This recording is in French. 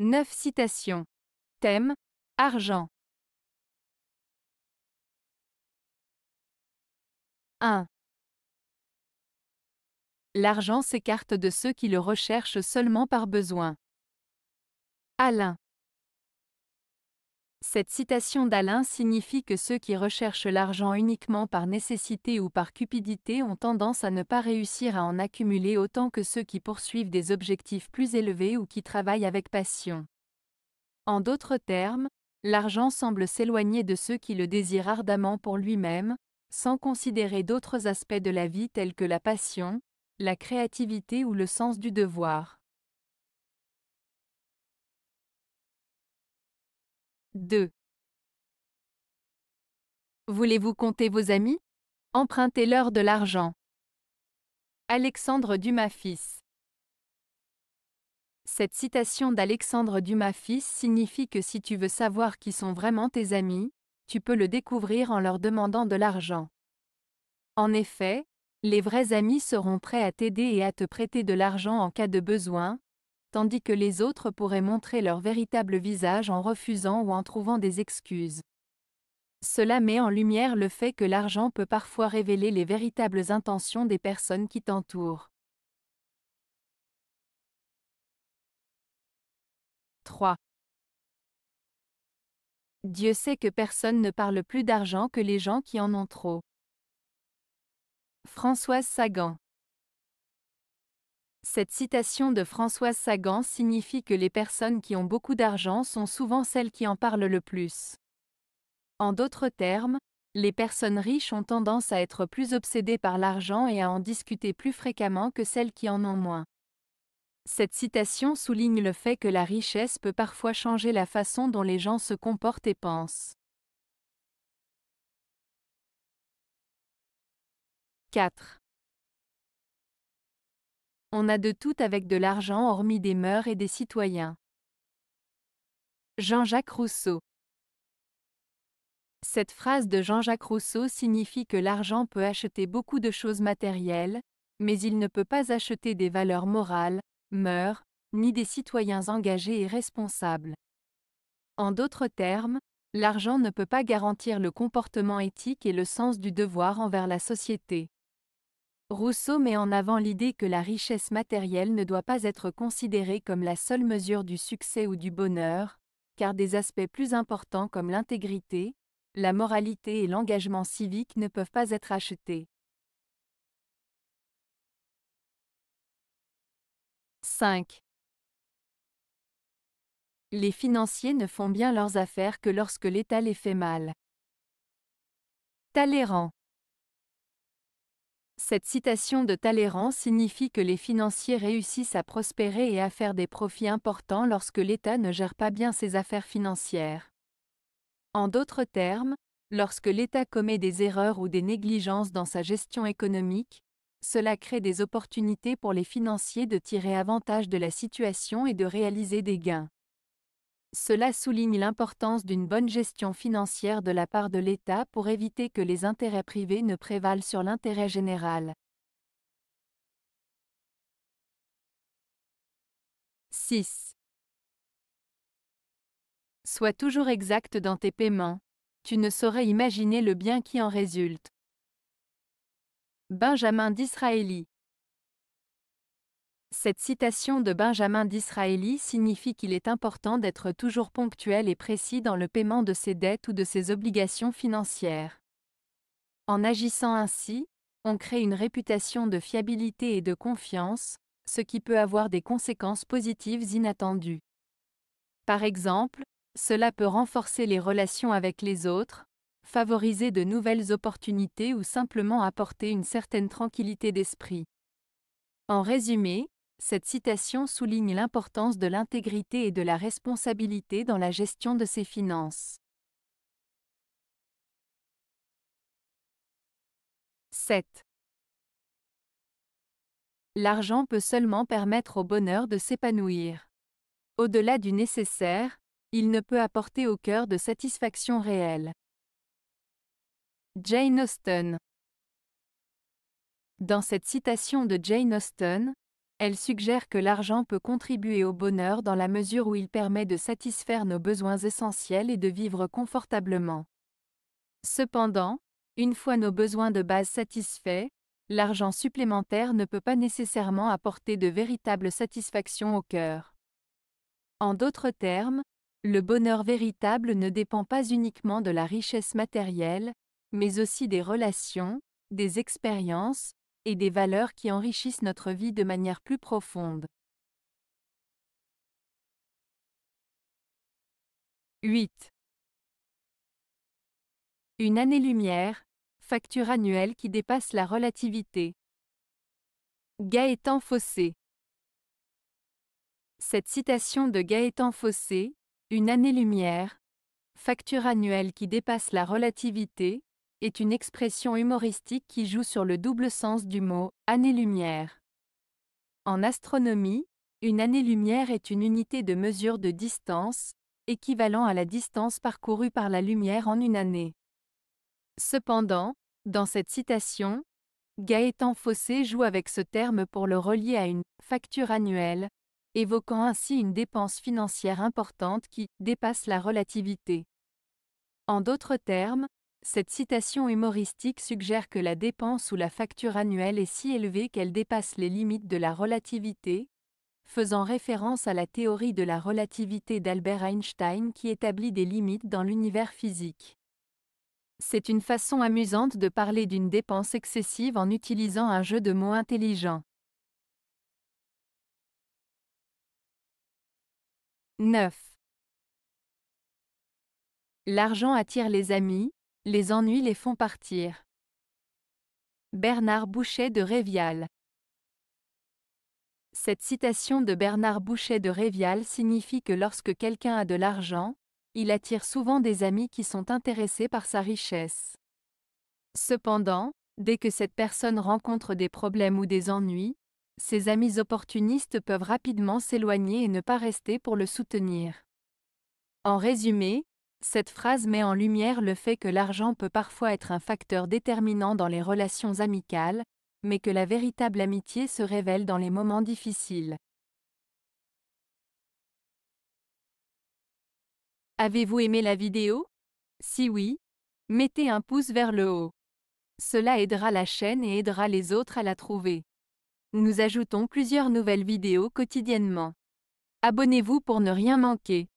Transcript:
9 citations. Thème Argent. 1. L'argent s'écarte de ceux qui le recherchent seulement par besoin. Alain. Cette citation d'Alain signifie que ceux qui recherchent l'argent uniquement par nécessité ou par cupidité ont tendance à ne pas réussir à en accumuler autant que ceux qui poursuivent des objectifs plus élevés ou qui travaillent avec passion. En d'autres termes, l'argent semble s'éloigner de ceux qui le désirent ardemment pour lui-même, sans considérer d'autres aspects de la vie tels que la passion, la créativité ou le sens du devoir. 2. Voulez-vous compter vos amis Empruntez-leur de l'argent. Alexandre Dumas fils. Cette citation d'Alexandre Dumas fils signifie que si tu veux savoir qui sont vraiment tes amis, tu peux le découvrir en leur demandant de l'argent. En effet, les vrais amis seront prêts à t'aider et à te prêter de l'argent en cas de besoin, tandis que les autres pourraient montrer leur véritable visage en refusant ou en trouvant des excuses. Cela met en lumière le fait que l'argent peut parfois révéler les véritables intentions des personnes qui t'entourent. 3. Dieu sait que personne ne parle plus d'argent que les gens qui en ont trop. Françoise Sagan cette citation de Françoise Sagan signifie que les personnes qui ont beaucoup d'argent sont souvent celles qui en parlent le plus. En d'autres termes, les personnes riches ont tendance à être plus obsédées par l'argent et à en discuter plus fréquemment que celles qui en ont moins. Cette citation souligne le fait que la richesse peut parfois changer la façon dont les gens se comportent et pensent. 4. On a de tout avec de l'argent hormis des mœurs et des citoyens. Jean-Jacques Rousseau Cette phrase de Jean-Jacques Rousseau signifie que l'argent peut acheter beaucoup de choses matérielles, mais il ne peut pas acheter des valeurs morales, mœurs, ni des citoyens engagés et responsables. En d'autres termes, l'argent ne peut pas garantir le comportement éthique et le sens du devoir envers la société. Rousseau met en avant l'idée que la richesse matérielle ne doit pas être considérée comme la seule mesure du succès ou du bonheur, car des aspects plus importants comme l'intégrité, la moralité et l'engagement civique ne peuvent pas être achetés. 5. Les financiers ne font bien leurs affaires que lorsque l'État les fait mal. Talleyrand cette citation de Talleyrand signifie que les financiers réussissent à prospérer et à faire des profits importants lorsque l'État ne gère pas bien ses affaires financières. En d'autres termes, lorsque l'État commet des erreurs ou des négligences dans sa gestion économique, cela crée des opportunités pour les financiers de tirer avantage de la situation et de réaliser des gains. Cela souligne l'importance d'une bonne gestion financière de la part de l'État pour éviter que les intérêts privés ne prévalent sur l'intérêt général. 6. Sois toujours exact dans tes paiements. Tu ne saurais imaginer le bien qui en résulte. Benjamin Disraeli cette citation de Benjamin Disraeli signifie qu'il est important d'être toujours ponctuel et précis dans le paiement de ses dettes ou de ses obligations financières. En agissant ainsi, on crée une réputation de fiabilité et de confiance, ce qui peut avoir des conséquences positives inattendues. Par exemple, cela peut renforcer les relations avec les autres, favoriser de nouvelles opportunités ou simplement apporter une certaine tranquillité d'esprit. En résumé, cette citation souligne l'importance de l'intégrité et de la responsabilité dans la gestion de ses finances. 7. L'argent peut seulement permettre au bonheur de s'épanouir. Au-delà du nécessaire, il ne peut apporter au cœur de satisfaction réelle. Jane Austen Dans cette citation de Jane Austen, elle suggère que l'argent peut contribuer au bonheur dans la mesure où il permet de satisfaire nos besoins essentiels et de vivre confortablement. Cependant, une fois nos besoins de base satisfaits, l'argent supplémentaire ne peut pas nécessairement apporter de véritable satisfaction au cœur. En d'autres termes, le bonheur véritable ne dépend pas uniquement de la richesse matérielle, mais aussi des relations, des expériences, et des valeurs qui enrichissent notre vie de manière plus profonde. 8. Une année-lumière, facture annuelle qui dépasse la relativité. Gaëtan Fossé Cette citation de Gaëtan Fossé, Une année-lumière, facture annuelle qui dépasse la relativité, est une expression humoristique qui joue sur le double sens du mot année-lumière. En astronomie, une année-lumière est une unité de mesure de distance, équivalent à la distance parcourue par la lumière en une année. Cependant, dans cette citation, Gaëtan Fossé joue avec ce terme pour le relier à une facture annuelle, évoquant ainsi une dépense financière importante qui dépasse la relativité. En d'autres termes, cette citation humoristique suggère que la dépense ou la facture annuelle est si élevée qu'elle dépasse les limites de la relativité, faisant référence à la théorie de la relativité d'Albert Einstein qui établit des limites dans l'univers physique. C'est une façon amusante de parler d'une dépense excessive en utilisant un jeu de mots intelligent. 9. L'argent attire les amis, les ennuis les font partir. Bernard Boucher de Révial. Cette citation de Bernard Boucher de Révial signifie que lorsque quelqu'un a de l'argent, il attire souvent des amis qui sont intéressés par sa richesse. Cependant, dès que cette personne rencontre des problèmes ou des ennuis, ses amis opportunistes peuvent rapidement s'éloigner et ne pas rester pour le soutenir. En résumé, cette phrase met en lumière le fait que l'argent peut parfois être un facteur déterminant dans les relations amicales, mais que la véritable amitié se révèle dans les moments difficiles. Avez-vous aimé la vidéo Si oui, mettez un pouce vers le haut. Cela aidera la chaîne et aidera les autres à la trouver. Nous ajoutons plusieurs nouvelles vidéos quotidiennement. Abonnez-vous pour ne rien manquer.